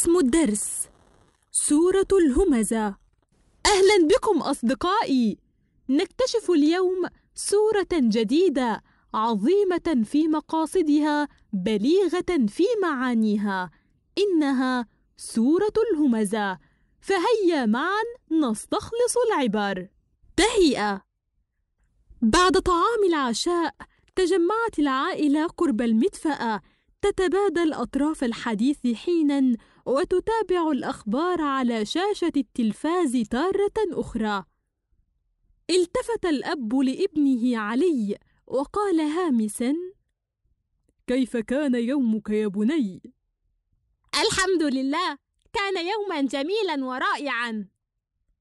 اسم الدرس سورة الهمزة أهلا بكم أصدقائي نكتشف اليوم سورة جديدة عظيمة في مقاصدها بليغة في معانيها إنها سورة الهمزة فهيا معا نستخلص العبر تهيئة بعد طعام العشاء تجمعت العائلة قرب المدفأة تتبادل أطراف الحديث حينا وتتابع الأخبار على شاشة التلفاز تارة أخرى. التفت الأب لابنه علي وقال هامسا: كيف كان يومك يا بني؟ الحمد لله، كان يوما جميلا ورائعا.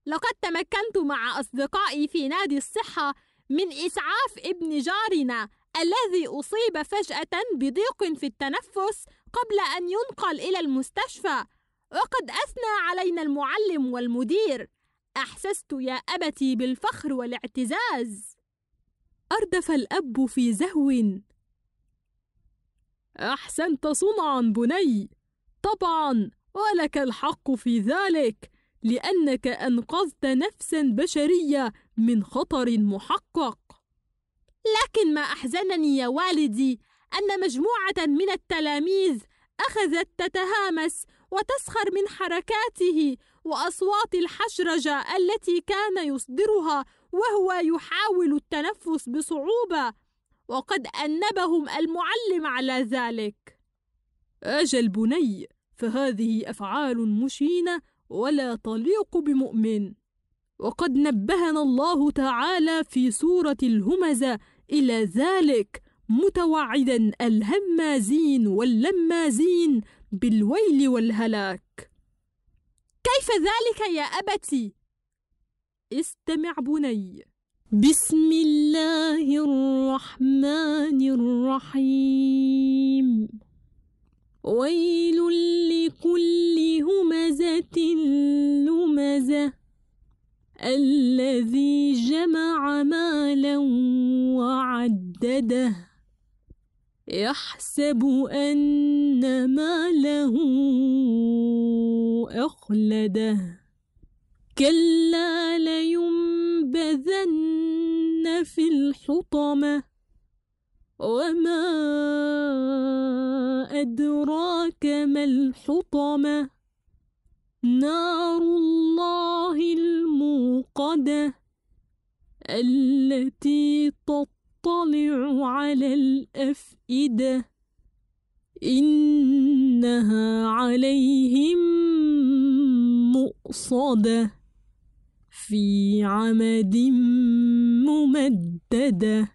لقد تمكنت مع أصدقائي في نادي الصحة من إسعاف ابن جارنا الذي أصيب فجأة بضيق في التنفس قبل أن ينقل إلى المستشفى وقد أثنى علينا المعلم والمدير أحسست يا أبتي بالفخر والاعتزاز أردف الأب في زهو أحسنت صنعا بني طبعا ولك الحق في ذلك لأنك أنقذت نفسا بشرية من خطر محقق لكن ما أحزنني يا والدي أن مجموعة من التلاميذ أخذت تتهامس وتسخر من حركاته وأصوات الحشرجة التي كان يصدرها وهو يحاول التنفس بصعوبة وقد أنبهم المعلم على ذلك أجل بني فهذه أفعال مشينة ولا تليق بمؤمن وقد نبهنا الله تعالى في سورة الهمزة إلى ذلك متوعدا الهمازين واللمازين بالويل والهلاك كيف ذلك يا أبتي؟ استمع بني بسم الله الرحمن الرحيم ويل لكل همزة لمزة الذي جمع مالا وعدده يحسب أن ماله أخلده كلا لينبذن في الحطمة وما أدراك ما الحطمة نار الله الموقدة التي تطلع على الأفئدة إنها عليهم مؤصدة في عمد ممددة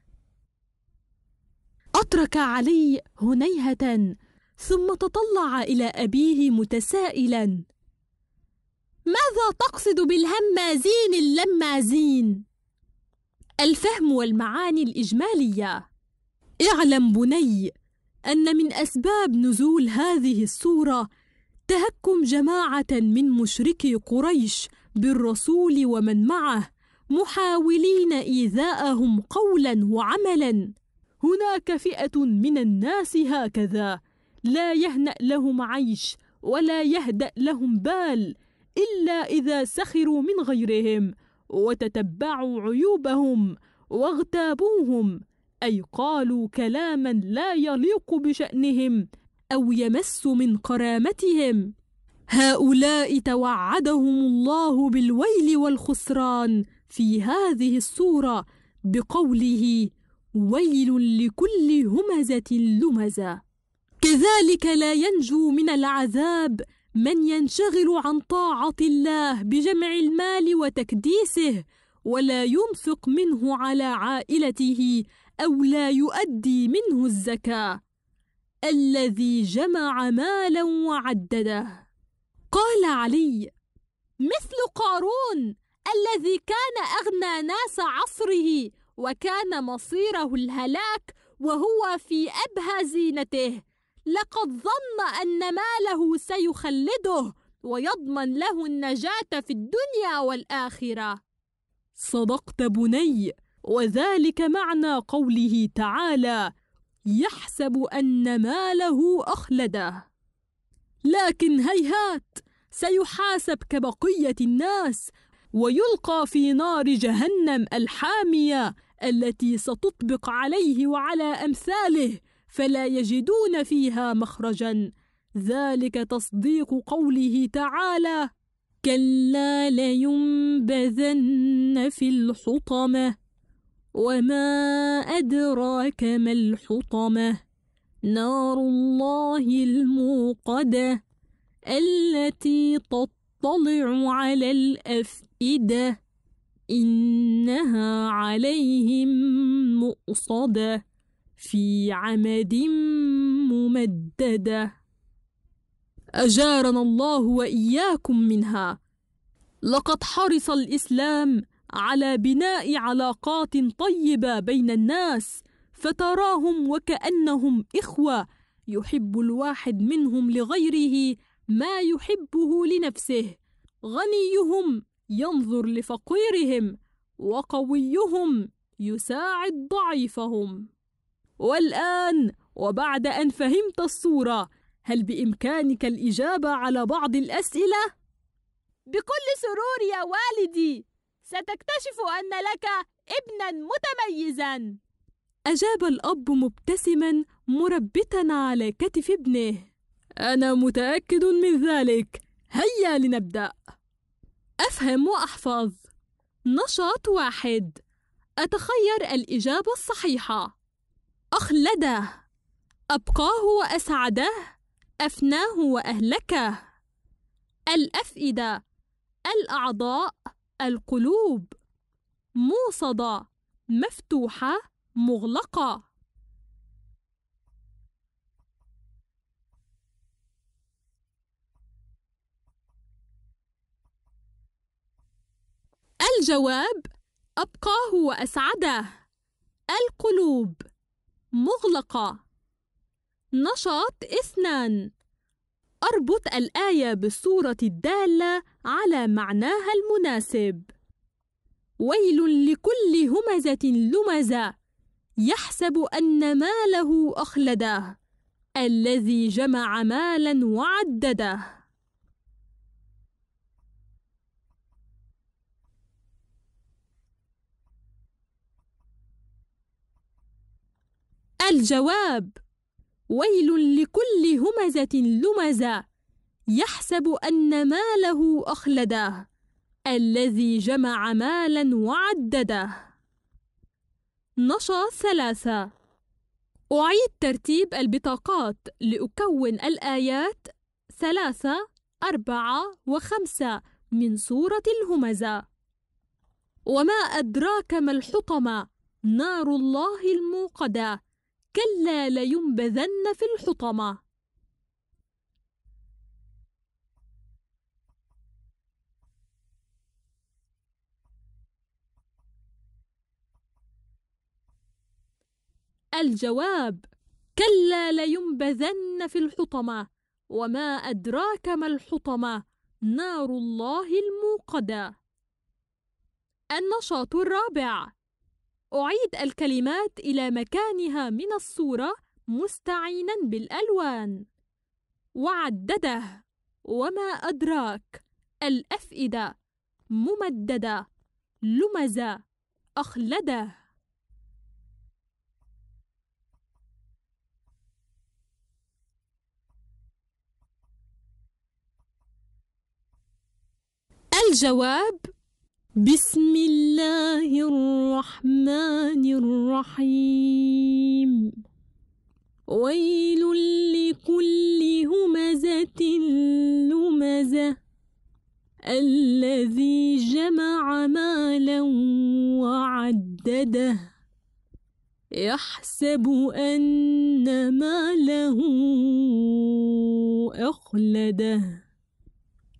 أترك علي هنيهة ثم تطلع إلى أبيه متسائلا ماذا تقصد بالهمازين اللمازين؟ الفهم والمعاني الإجمالية اعلم بني أن من أسباب نزول هذه السورة تهكم جماعة من مشركي قريش بالرسول ومن معه محاولين إيذاءهم قولا وعملا هناك فئة من الناس هكذا لا يهنأ لهم عيش ولا يهدأ لهم بال إلا إذا سخروا من غيرهم وتتبعوا عيوبهم واغتابوهم أي قالوا كلاما لا يليق بشأنهم أو يمس من كرامتهم هؤلاء توعدهم الله بالويل والخسران في هذه السورة بقوله ويل لكل همزة لمزة كذلك لا ينجو من العذاب من ينشغل عن طاعة الله بجمع المال وتكديسه ولا ينفق منه على عائلته أو لا يؤدي منه الزكاة الذي جمع مالا وعدده قال علي مثل قارون الذي كان أغنى ناس عصره وكان مصيره الهلاك وهو في أبهى زينته لقد ظن أن ماله سيخلده ويضمن له النجاة في الدنيا والآخرة. صدقت بني، وذلك معنى قوله تعالى: يحسب أن ماله أخلده. لكن هيهات، سيحاسب كبقية الناس، ويلقى في نار جهنم الحامية التي ستطبق عليه وعلى أمثاله فلا يجدون فيها مخرجا ذلك تصديق قوله تعالى كلا لينبذن في الحطمه وما ادراك ما الحطمه نار الله الموقده التي تطلع على الافئده انها عليهم مؤصده في عمد ممدده اجارنا الله واياكم منها لقد حرص الاسلام على بناء علاقات طيبه بين الناس فتراهم وكانهم اخوه يحب الواحد منهم لغيره ما يحبه لنفسه غنيهم ينظر لفقيرهم وقويهم يساعد ضعيفهم والآن وبعد أن فهمت الصورة هل بإمكانك الإجابة على بعض الأسئلة؟ بكل سرور يا والدي ستكتشف أن لك ابنا متميزا أجاب الأب مبتسما مربتا على كتف ابنه أنا متأكد من ذلك هيا لنبدأ أفهم وأحفظ نشاط واحد أتخير الإجابة الصحيحة أخلده أبقاه وأسعده أفناه وأهلكه الأفئدة الأعضاء القلوب موصدة مفتوحة مغلقة الجواب أبقاه وأسعده القلوب مغلقة نشاط اثنان أربط الآية بالصورة الدالة على معناها المناسب ويل لكل همزة لمزة يحسب أن ماله أخلده الذي جمع مالا وعدده الجواب ويل لكل همزة لمزة يحسب أن ماله أخلده الذي جمع مالا وعدده نشاط ثلاثة أعيد ترتيب البطاقات لأكون الآيات ثلاثة أربعة وخمسة من سورة الهمزة وما أدراك ما الحطمة نار الله الموقدة كلا لينبذن في الحطمة الجواب كلا لينبذن في الحطمة وما أدراك ما الحطمة نار الله الموقدة النشاط الرابع أعيد الكلمات إلى مكانها من الصورة مستعينا بالألوان وعدده وما أدراك الأفئدة ممددة لمزة أخلده الجواب بسم الله الرحمن الرحيم ويل لكل همزة لمزة الذي جمع مالا وعدده يحسب أن ماله أخلده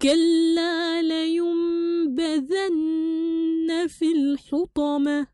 كلا لينبذن في الحطمة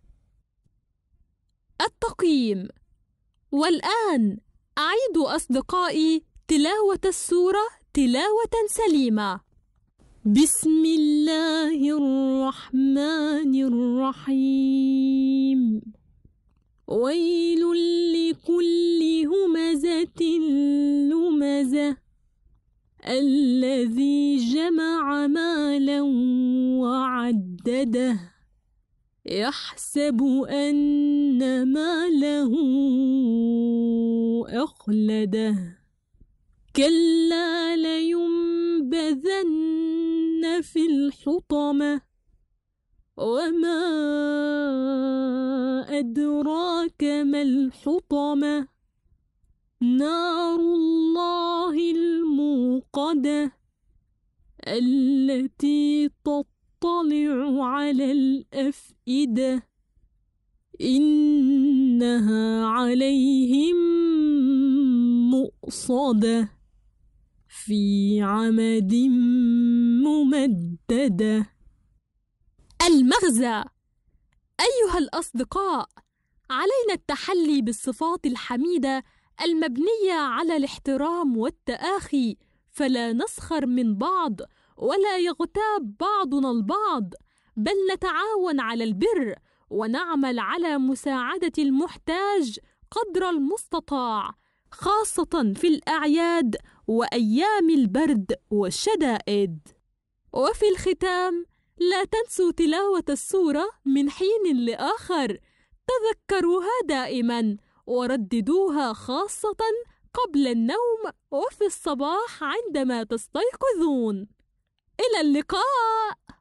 التقييم والآن أعيد أصدقائي تلاوة السورة تلاوة سليمة بسم الله الرحمن الرحيم ويل لكل همزة لمزة الذي جمع مالا وعدده يحسب أن ما له أخلده كلا لينبذن في الحطمة وما أدراك ما الحطمة نار الله الموقدة التي تطلع على الأفئدة إنها عليهم مؤصدة في عمد ممددة المغزى أيها الأصدقاء علينا التحلي بالصفات الحميدة المبنية على الاحترام والتآخي فلا نسخر من بعض ولا يغتاب بعضنا البعض بل نتعاون على البر ونعمل على مساعدة المحتاج قدر المستطاع خاصة في الأعياد وأيام البرد والشدائد. وفي الختام لا تنسوا تلاوة السورة من حين لآخر، تذكروها دائما ورددوها خاصة قبل النوم وفي الصباح عندما تستيقظون. إلى اللقاء!